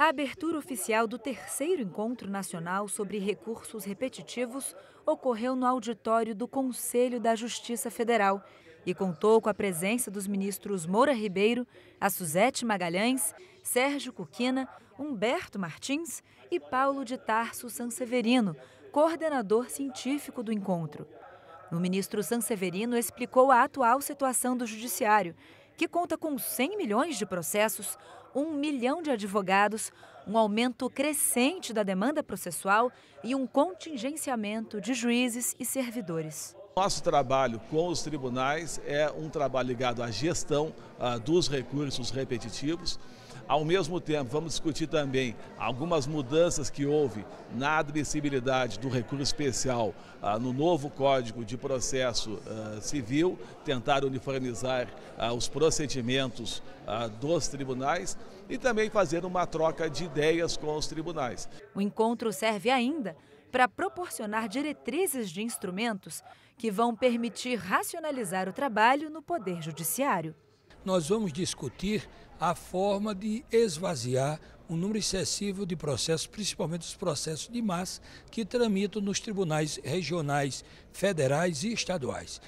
a abertura oficial do terceiro encontro nacional sobre recursos repetitivos ocorreu no auditório do Conselho da Justiça Federal e contou com a presença dos ministros Moura Ribeiro, a Suzete Magalhães, Sérgio Coquina, Humberto Martins e Paulo de Tarso Sanseverino, coordenador científico do encontro. O ministro Sanseverino explicou a atual situação do Judiciário que conta com 100 milhões de processos, 1 milhão de advogados, um aumento crescente da demanda processual e um contingenciamento de juízes e servidores. Nosso trabalho com os tribunais é um trabalho ligado à gestão uh, dos recursos repetitivos. Ao mesmo tempo, vamos discutir também algumas mudanças que houve na admissibilidade do recurso especial ah, no novo Código de Processo ah, Civil, tentar uniformizar os procedimentos dos tribunais e também fazer uma troca de ideias com os tribunais. O encontro serve ainda para proporcionar diretrizes de instrumentos que vão permitir racionalizar o trabalho no Poder Judiciário. Nós vamos discutir a forma de esvaziar um número excessivo de processos, principalmente os processos de massa que tramitam nos tribunais regionais, federais e estaduais.